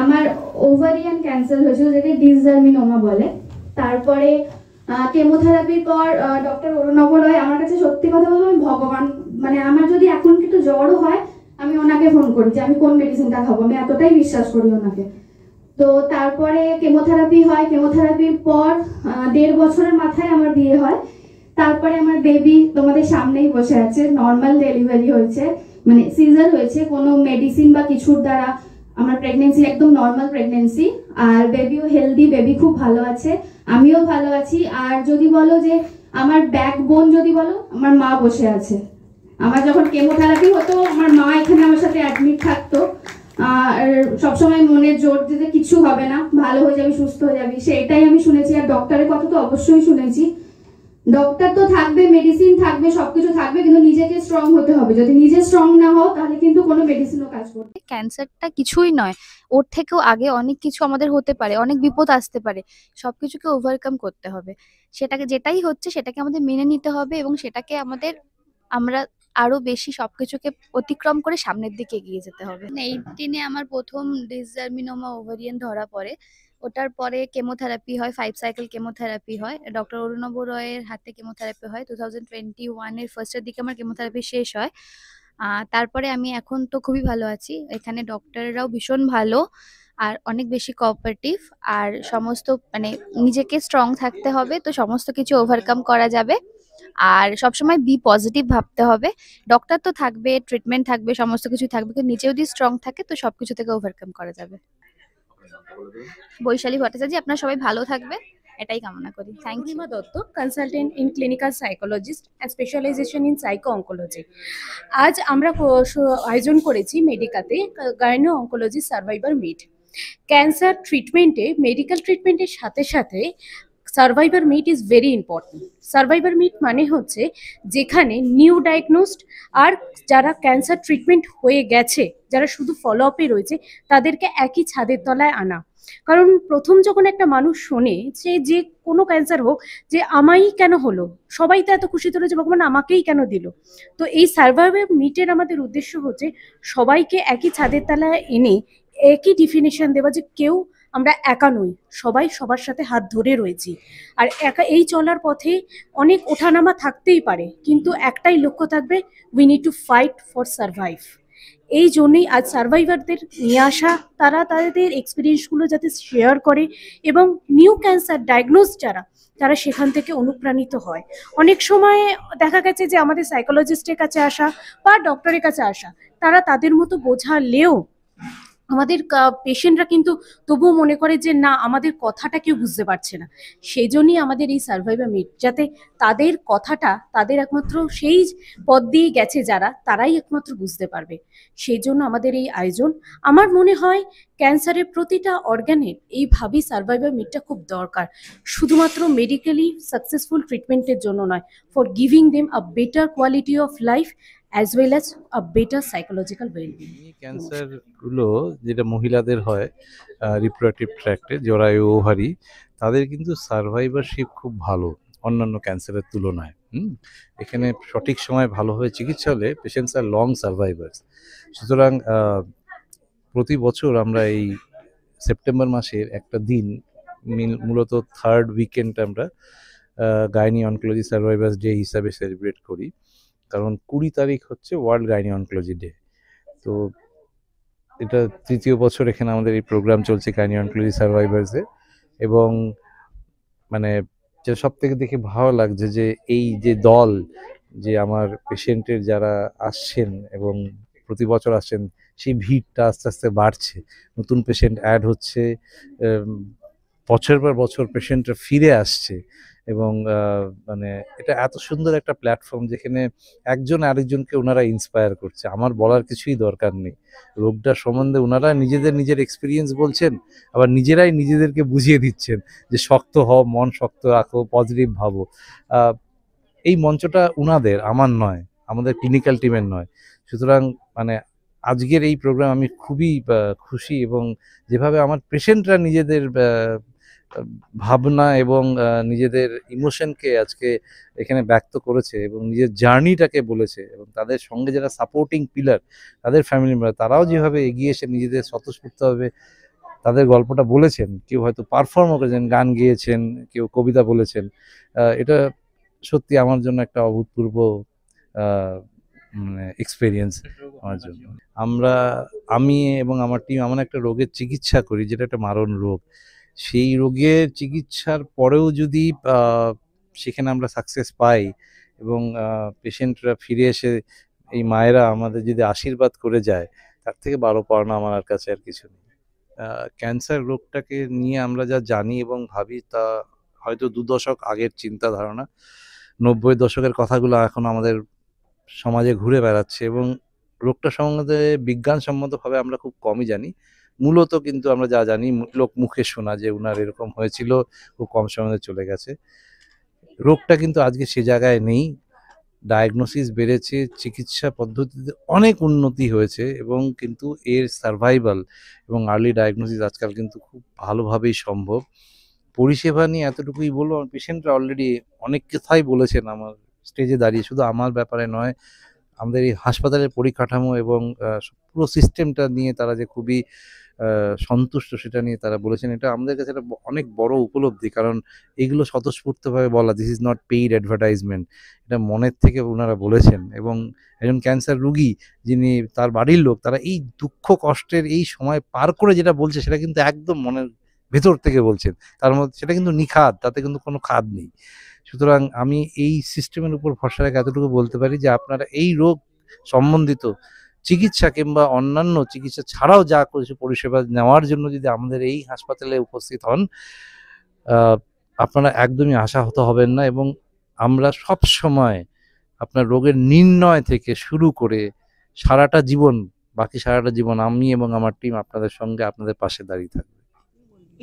আমার ovarian cancer হয়েছিল যেটা ডিসজার্মিনোমা বলে তারপরে কেমোথেরাপির পর ডক্টর অরুণব রয় আমার কাছে সত্যি কথা বলবো আমি ভগবান মানে আমার যদি এখন কিন্তু জ্বরও হয় আমি ওনাকে ফোন করি যে আমি কোন মেডিসিনটা খাবো আমি এতটাই বিশ্বাস করি ওনাকে তো তারপরে কেমোথেরাপি হয় কেমোথেরাপির পর দেড় বছরের মাথায় আমার বিয়ে হয় তারপরে আমার বেবি তোমাদের সামনেই বসে আছে নর্মাল ডেলিভারি হয়েছে মানে সিজার হয়েছে কোনো মেডিসিন বা কিছুর দ্বারা আমার প্রেগনেন্সি একদম নর্মাল প্রেগনেন্সি আর বেবিও হেলদি বেবি খুব ভালো আছে আমিও ভালো আছি আর যদি বলো যে আমার ব্যাক বোন যদি বলো আমার মা বসে আছে আমার যখন কেমোথেরাপি হতো আমার মা এখানে আমার সাথে অ্যাডমিট থাকতো আর সবসময় মনে জোর দিতে কিছু হবে না ভালো হয়ে যাবি সুস্থ হয়ে যাবি সেটাই আমি শুনেছি আর ডক্টরের কথা তো অবশ্যই শুনেছি ডক্টর তো থাকবে মেডিসিন থাকবে সবকিছু থাকবে কিন্তু নিজেকে স্ট্রং হতে হবে যদি নিজে স্ট্রং না হও তাহলে কিন্তু কোনো মেডিসিনও কাজ করবে ক্যান্সারটা কিছুই নয় ওর থেকেও আগে অনেক কিছু আমাদের হতে পারে অনেক বিপদ আসতে পারে সবকিছুকে ওভারকাম করতে হবে সেটাকে যেটাই হচ্ছে সেটাকে আমাদের মেনে নিতে হবে এবং সেটাকে আমাদের আমরা আরো বেশি সবকিছুকে অতিক্রম করে সামনের দিকে এগিয়ে যেতে হবে এইটিনে আমার প্রথম ডিসজার্মিনোমা ওভারিয়ান ধরা পড়ে ওটার পরে কেমোথেরাপি হয় ফাইভ সাইকেল কেমোথেরাপি হয় ডক্টর অরুণব রয়ের হাতে কেমোথেরাপি হয় টু থাউজেন্ড টোয়েন্টি ওয়ানের ফার্স্টের দিকে আমার কেমোথেরাপি শেষ হয় তারপরে আমি এখন তো খুবই ভালো আছি এখানে ডক্টররাও ভীষণ ভালো আর অনেক বেশি কোঅপারেটিভ আর সমস্ত মানে নিজেকে স্ট্রং থাকতে হবে তো সমস্ত কিছু ওভারকাম করা যাবে আর সবসময় বি পজিটিভ ভাবতে হবে ডক্টর তো থাকবে ট্রিটমেন্ট থাকবে সমস্ত কিছু থাকবে কিন্তু নিজে যদি স্ট্রং থাকে তো সবকিছু থেকে ওভারকাম করা যাবে বৈশালী ভট্টাচার্য আপনার সবাই ভালো থাকবেন এটাই কামনা করি thank you Dutta consultant in clinical psychologist and specialization in psycho oncology আজ আমরা আয়োজন করেছি মেডিকাতে gyno oncology survivor meet cancer ট্রিটমেন্টে মেডিকেল ট্রিটমেন্টের সাথে সাথে survivor meet is very important survivor meet মানে হচ্ছে যেখানে নিউ ডায়াগনোসড আর যারা ক্যান্সার ট্রিটমেন্ট হয়ে গেছে যারা শুধু ফলো আপে রয়েছে তাদেরকে একই ছাদের তলায় আনা কারণ প্রথম যখন একটা মানুষ শোনে সে যে কোনো ক্যান্সার হোক যে আমাই কেন হলো সবাই তো এত খুশি হলো যে ভগবান আমাকেই কেন দিল তো এই সার্ভাইভার মিটের আমাদের উদ্দেশ্য হচ্ছে সবাইকে একই ছাদের তলায় এনে একই ডিফিনেশন দেওয়া যে কেউ আমরা একা নই সবাই সবার সাথে হাত ধরে রয়েছি আর একা এই চলার পথে অনেক ওঠানামা থাকতেই পারে কিন্তু একটাই লক্ষ্য থাকবে we need to fight for survive এই জন্যেই আজ সার্ভাইভারদের নিয়ে আসা তারা তাদের এক্সপিরিয়েন্সগুলো যাতে শেয়ার করে এবং নিউ ক্যান্সার ডায়াগনোজ যারা তারা সেখান থেকে অনুপ্রাণিত হয় অনেক সময় দেখা গেছে যে আমাদের সাইকোলজিস্টের কাছে আসা বা ডক্টরের কাছে আসা তারা তাদের মতো বোঝালেও আমাদের পেশেন্টরা কিন্তু তবুও মনে করে যে না আমাদের কথাটা কেউ বুঝতে পারছে না সেই জন্যই আমাদের এই সার্ভাইভার মিট যাতে তাদের কথাটা তাদের একমাত্র সেই পদ দিয়ে গেছে যারা তারাই একমাত্র বুঝতে পারবে সেই জন্য আমাদের এই আয়োজন আমার মনে হয় ক্যান্সারের প্রতিটা অর্গ্যানের এইভাবেই সার্ভাইভার মিটটা খুব দরকার শুধুমাত্র মেডিকেলি সাকসেসফুল ট্রিটমেন্টের জন্য নয় for giving them a better quality of life as well as a better psychological wellbeing ক্যান্সারগুলো যেটা মহিলাদের হয় রিপ্রোডাক্টিভ ট্র্যাক্টে জরায়ু ওভারি তাদের কিন্তু সার্ভাইভারশিপ খুব ভালো অন্যান্য ক্যান্সারের তুলনায় এখানে সঠিক সময় ভালোভাবে চিকিৎসা হলে পেশেন্টস আর লং সার্ভাইভার্স সুতরাং প্রতি বছর আমরা এই সেপ্টেম্বর মাসের একটা দিন মূলত থার্ড উইকেন্ড আমরা গাইনি অনকোলজি সার্ভাইভার্স ডে হিসাবে সেলিব্রেট করি কারণ কুড়ি তারিখ হচ্ছে ওয়ার্ল্ড গাইনি অনকোলজি ডে তো এটা তৃতীয় বছর এখানে আমাদের এই প্রোগ্রাম চলছে গাইনি অনকোলজি সার্ভাইভার্সে এবং মানে যেটা সব থেকে দেখে ভালো লাগছে যে এই যে দল যে আমার পেশেন্টের যারা আসছেন এবং প্রতি বছর আসছেন সেই ভিড়টা আস্তে আস্তে বাড়ছে নতুন পেশেন্ট অ্যাড হচ্ছে বছর পর বছর পেশেন্টরা ফিরে আসছে এবং মানে এটা এত সুন্দর একটা প্ল্যাটফর্ম যেখানে একজন আরেকজনকে ওনারা ইন্সপায়ার করছে আমার বলার কিছুই দরকার নেই রোগটা সম্বন্ধে ওনারা নিজেদের নিজের এক্সপিরিয়েন্স বলছেন আবার নিজেরাই নিজেদেরকে বুঝিয়ে দিচ্ছেন যে শক্ত হও মন শক্ত রাখো পজিটিভ ভাবো এই মঞ্চটা উনাদের আমার নয় আমাদের ক্লিনিক্যাল টিমের নয় সুতরাং মানে আজকের এই প্রোগ্রাম আমি খুবই খুশি এবং যেভাবে আমার পেশেন্টরা নিজেদের ভাবনা এবং নিজেদের ইমোশনকে আজকে এখানে ব্যক্ত করেছে এবং নিজের জার্নিটাকে বলেছে এবং তাদের সঙ্গে যারা সাপোর্টিং পিলার তাদের ফ্যামিলি মেম্বার তারাও যেভাবে এগিয়ে এসে নিজেদের স্বতঃস্ফূর্তভাবে তাদের গল্পটা বলেছেন কেউ হয়তো পারফর্মও করেছেন গান গিয়েছেন কেউ কবিতা বলেছেন এটা সত্যি আমার জন্য একটা অভূতপূর্ব মানে এক্সপিরিয়েন্স আমার জন্য আমরা আমি এবং আমার টিম এমন একটা রোগের চিকিৎসা করি যেটা একটা মারণ রোগ সেই রোগের চিকিৎসার পরেও যদি সেখানে আমরা সাকসেস পাই এবং পেশেন্টরা ফিরে এসে এই মায়েরা আমাদের যদি আশীর্বাদ করে যায় তার থেকে বারো পাওনা আমার আর কাছে আর কিছু নেই ক্যান্সার রোগটাকে নিয়ে আমরা যা জানি এবং ভাবি তা হয়তো দু দশক আগের চিন্তা ধারণা নব্বই দশকের কথাগুলো এখন আমাদের সমাজে ঘুরে বেড়াচ্ছে এবং রোগটা সম্বন্ধে বিজ্ঞানসম্মতভাবে আমরা খুব কমই জানি মূলত কিন্তু আমরা যা জানি লোক মুখে শোনা যে উনার এরকম হয়েছিল খুব কম সময়ে চলে গেছে রোগটা কিন্তু আজকে সে জায়গায় নেই ডায়াগনোসিস বেড়েছে চিকিৎসা পদ্ধতিতে অনেক উন্নতি হয়েছে এবং কিন্তু এর সার্ভাইভাল এবং আর্লি ডায়াগনোসিস আজকাল কিন্তু খুব ভালোভাবেই সম্ভব পরিষেবা নিয়ে এতটুকুই বলবো পেশেন্টরা অলরেডি অনেক কথাই বলেছেন আমার স্টেজে দাঁড়িয়ে শুধু আমার ব্যাপারে নয় আমাদের এই হাসপাতালের পরিকাঠামো এবং পুরো সিস্টেমটা নিয়ে তারা যে খুবই সন্তুষ্ট সেটা নিয়ে তারা বলেছেন এটা আমাদের কাছে একটা অনেক বড় উপলব্ধি কারণ এগুলো স্বতঃস্ফূর্তভাবে বলা this is not paid advertisement এটা মনের থেকে ওনারা বলেছেন এবং একজন ক্যান্সার রুগী যিনি তার বাড়ির লোক তারা এই দুঃখ কষ্টের এই সময় পার করে যেটা বলছে সেটা কিন্তু একদম মনের ভেতর থেকে বলছেন তার মধ্যে সেটা কিন্তু নিখাদ তাতে কিন্তু কোনো খাদ নেই সুতরাং আমি এই সিস্টেমের উপর ভরসা রেখে এতটুকু বলতে পারি যে আপনারা এই রোগ সম্বন্ধিত চিকিৎসা কিংবা অন্যান্য চিকিৎসা ছাড়াও যা কিছু পরিষেবা নেওয়ার জন্য যদি আমাদের এই হাসপাতালে উপস্থিত হন আপনারা একদমই আশাহত হবেন না এবং আমরা সব সময় আপনার রোগের নির্ণয় থেকে শুরু করে সারাটা জীবন বাকি সারাটা জীবন আমি এবং আমার টিম আপনাদের সঙ্গে আপনাদের পাশে দাঁড়িয়ে থাকবে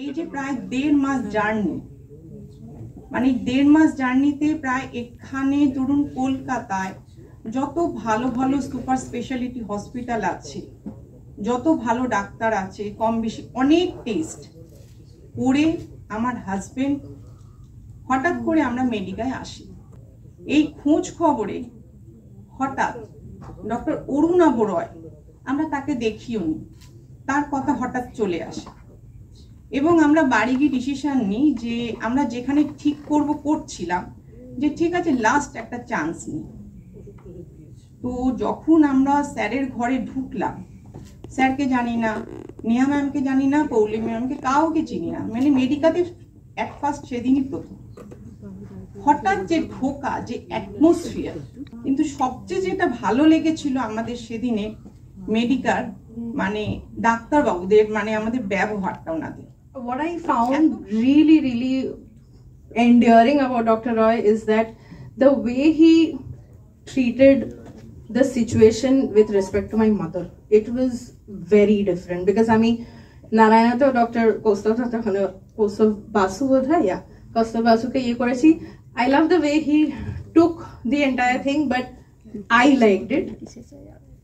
এই যে প্রায় দেড় মাস জার্নি মানে দেড় মাস জার্নিতে প্রায় এখানে ধরুন কলকাতায় যত ভালো ভালো সুপার স্পেশালিটি হসপিটাল আছে যত ভালো ডাক্তার আছে কম বেশি অনেক টেস্ট করে আমার হাজবেন্ড হঠাৎ করে আমরা মেডিকায় আসি এই খোঁজ খবরে হঠাৎ ডক্টর অরুণাব রয় আমরা তাকে দেখিও নি তার কথা হঠাৎ চলে আসে এবং আমরা বাড়ি গিয়ে ডিসিশান নিই যে আমরা যেখানে ঠিক করব করছিলাম যে ঠিক আছে লাস্ট একটা চান্স নিই তো যখন আমরা স্যারের ঘরে ঢুকলাম স্যারকে জানি না নেহা ম্যামকে জানি না পৌলি ম্যামকে কাউকে চিনি না মানে মেডিকাতে এক ফার্স্ট সেদিনই প্রথম হঠাৎ যে ঢোকা যে অ্যাটমসফিয়ার কিন্তু সবচেয়ে যেটা ভালো লেগেছিল আমাদের সেদিনে মেডিকার মানে ডাক্তারবাবুদের মানে আমাদের ব্যবহারটা ওনাদের what I found really, really endearing about Dr. Roy is that the way he treated the situation with respect to my mother. It was very different because I mean, Narayana to Dr. Kostav Tatakana, Kostav Basu was there, yeah. Kostav Basu ke ye korechi. I love the way he took the entire thing, but I liked it.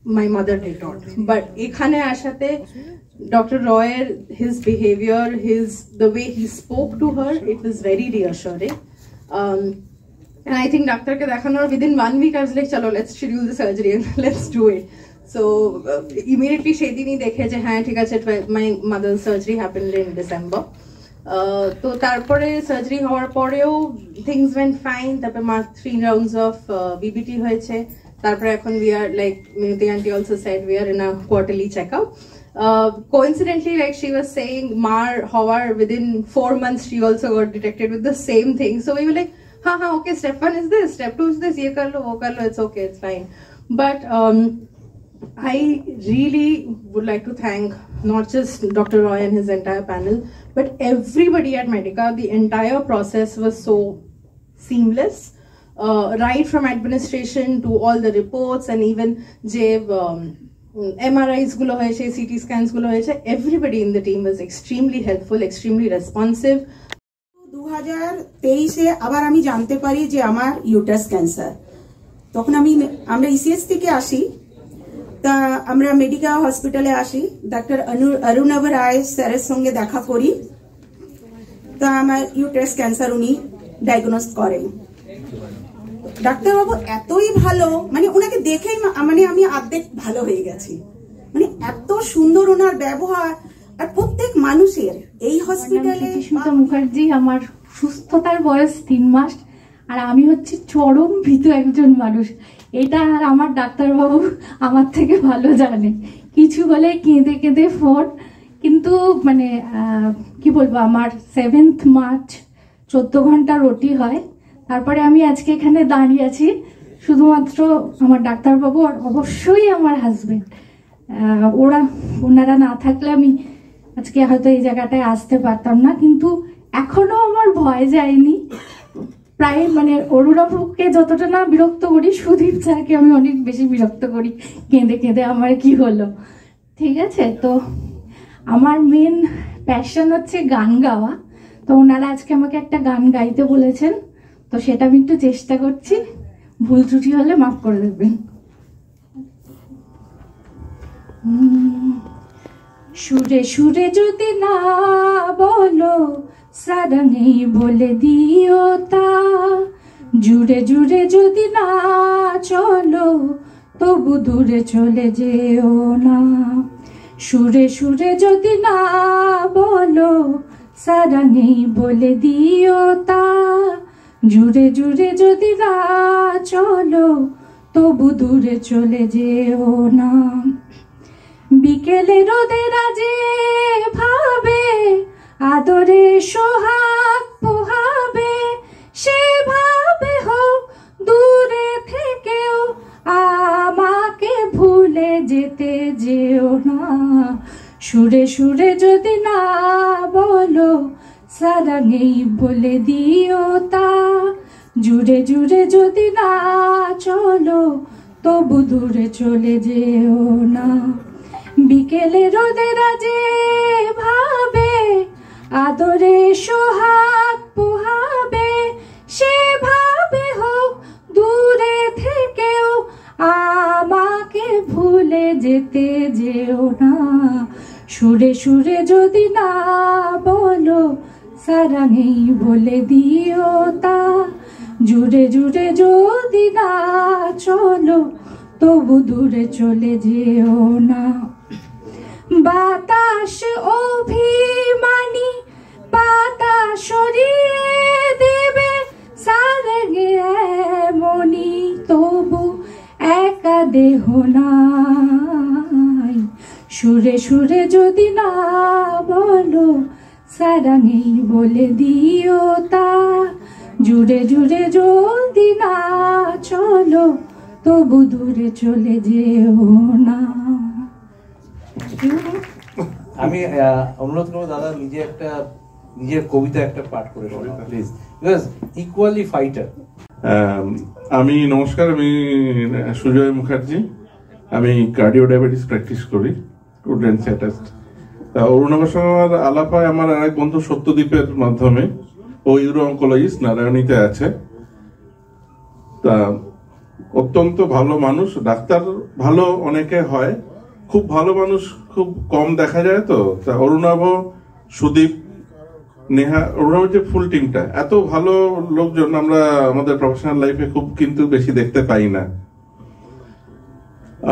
My mother did not. But I ekhane ashate, Dr. Royer, his behavior, his, the way he spoke to her, it was very reassuring. Um, and I think doctor ke dekhano, within one week I was like, chalo, let's schedule the surgery and let's do it. So uh, immediately Shedi ni dekhe je, hai, thika, chet, my mother's surgery happened in December. So uh, after surgery hawar poreo, things went fine. Tapi three rounds of uh, VBT hoye che. Tarpare ekhon we are like Minuti auntie also said we are in a quarterly checkup. Uh, coincidentally, like she was saying, Mar hawar within four months she also got detected with the same thing. So we were like. हाँ हाँ okay step one is this step two is this ये कर लो वो कर लो it's okay it's fine but I really would like to thank not just Dr. Roy and his entire panel, but everybody at Medica. The entire process was so seamless, uh, right from administration to all the reports and even Jave. Um, MRIs গুলো হয়েছে CT scans গুলো হয়েছে everybody in the team was extremely helpful extremely responsive হাজার তেইশে আবার আমি জানতে পারি যে আমার ইউটাস ক্যান্সার তখন আমি আমরা ইসিএস e থেকে আসি তা আমরা মেডিকা হসপিটালে আসি ডাক্তার অনু অরুণাভ রায় স্যারের সঙ্গে দেখা করি তা আমার ইউটাস ক্যান্সার উনি ডায়াগনোস করেন ডাক্তারবাবু এতই ভালো মানে ওনাকে দেখেই মানে আমি আর্ধেক ভালো হয়ে গেছি মানে এত সুন্দর ওনার ব্যবহার আর প্রত্যেক মানুষের এই হসপিটালে মুখার্জি আমার সুস্থতার বয়স তিন মাস আর আমি হচ্ছে চরম ভীত একজন মানুষ এটা আর আমার ডাক্তারবাবু আমার থেকে ভালো জানে কিছু বলে কেঁদে কেঁদে ফোন কিন্তু মানে কি বলবো আমার সেভেন্থ মার্চ চোদ্দ ঘন্টা রুটি হয় তারপরে আমি আজকে এখানে দাঁড়িয়ে আছি শুধুমাত্র আমার ডাক্তারবাবু আর অবশ্যই আমার হাজবেন্ড ওরা ওনারা না থাকলে আমি আজকে হয়তো এই জায়গাটায় আসতে পারতাম না কিন্তু এখনো আমার ভয় যায়নি প্রায় মানে অরুণাপুকে যতটা না বিরক্ত করি সুদীপ স্যারকে আমি অনেক বেশি বিরক্ত করি কেঁদে কেঁদে আমার কি হলো ঠিক আছে তো আমার মেন প্যাশন হচ্ছে গান গাওয়া তো ওনারা আজকে আমাকে একটা গান গাইতে বলেছেন তো সেটা আমি একটু চেষ্টা করছি ভুল ত্রুটি হলে মাফ করে দেবেন সুরে সুরে যদি না বলো সারাঙেই বলে দিও তা জুড়ে জুড়ে যদি না চলো তবু দূরে চলে যেও না সুরে সুরে যদি না বলো নেই বলে দিও তা জুড়ে জুড়ে যদি না চলো তবু দূরে চলে যেও না বিকেলে রোদে রাজে ভাবে আদরে সোহাগ পোহাবে সেভাবে হোক দূরে থেকেও আমাকে ভুলে যেতে যেও না সুরে সুরে যদি না বলো সারাঙেই বলে দিও তা জুড়ে জুড়ে যদি না চলো তবু দূরে চলে যেও না বিকেলে রোদের যে ভাবে আদরে সোহাগ পোহাবে সেভাবে হোক দূরে থেকেও আমাকে ভুলে যেতে যেও না সুরে সুরে যদি না বলো সারাঙেই বলে দিও তা জুড়ে জুড়ে যদি না চলো তবু দূরে চলে যেও না বাতাস অভিমান পাতা সরিয়ে দেবে সারগে মনি তবু একা দেহ নাই সুরে সুরে যদি না বলো সারাঙেই বলে দিও তা জুড়ে জুড়ে যদি না চলো তবু দূরে চলে যেও না আমি অনুরোধ করবো দাদা নিজে একটা নিজের কবিতা একটা পাঠ করে প্লিজ ইকুয়ালি ফাইটার আমি নমস্কার আমি সুজয় মুখার্জি আমি কার্ডিও ডায়াবেটিস প্র্যাকটিস করি স্টুডেন্ট স্যাটাস্ট অরুণাবার সঙ্গে আলাপ হয় আমার আরেক বন্ধু সত্যদ্বীপের মাধ্যমে ও ইউরো অঙ্কোলজিস্ট নারায়ণীতে আছে তা অত্যন্ত ভালো মানুষ ডাক্তার ভালো অনেকে হয় খুব ভালো মানুষ খুব কম দেখা যায় তো তা অরুণাভ সুদীপ নেহা ওরা যে ফুল টিমটা এত ভালো লোকজন আমরা আমাদের প্রফেশনাল লাইফে খুব কিন্তু বেশি দেখতে পাই না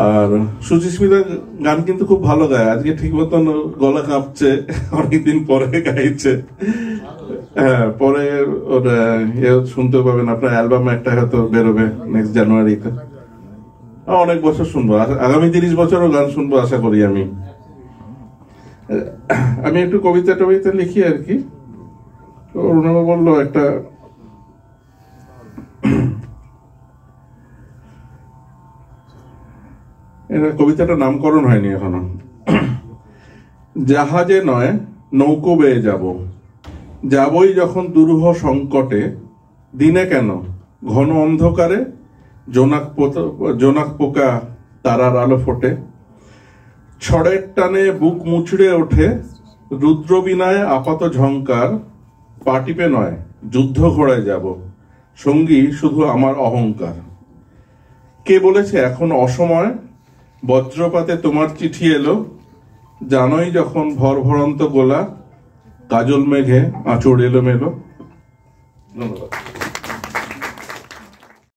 আর সুচিস্মিতা গান কিন্তু খুব ভালো গায় আজকে ঠিক মতন গলা কাঁপছে অনেকদিন পরে গাইছে হ্যাঁ পরে ওর শুনতে পাবেন আপনার অ্যালবাম একটা হয়তো বেরোবে নেক্সট জানুয়ারিতে অনেক বছর শুনবো আগামী তিরিশ বছরও গান শুনবো আশা করি আমি আমি একটু কবিতা টবিতা লিখি আর কি অরুণাবা বললো একটা এটা কবিতাটা নামকরণ হয়নি এখনো জাহাজে নয় নৌকো বেয়ে যাব যাবই যখন দুরূহ সংকটে দিনে কেন ঘন অন্ধকারে জোনাক জোনাক পোকা তারার আলো ফোটে ছড়ের টানে বুক মুচড়ে ওঠে রুদ্রবিনায় আপাত ঝঙ্কার পা টিপে নয় যুদ্ধ ঘোড়ায় যাব সঙ্গী শুধু আমার অহংকার কে বলেছে এখন অসময় বজ্রপাতে তোমার চিঠি এলো জানোই যখন ভরভরন্ত গোলা কাজল মেঘে আঁচড় এলোমেলো ধন্যবাদ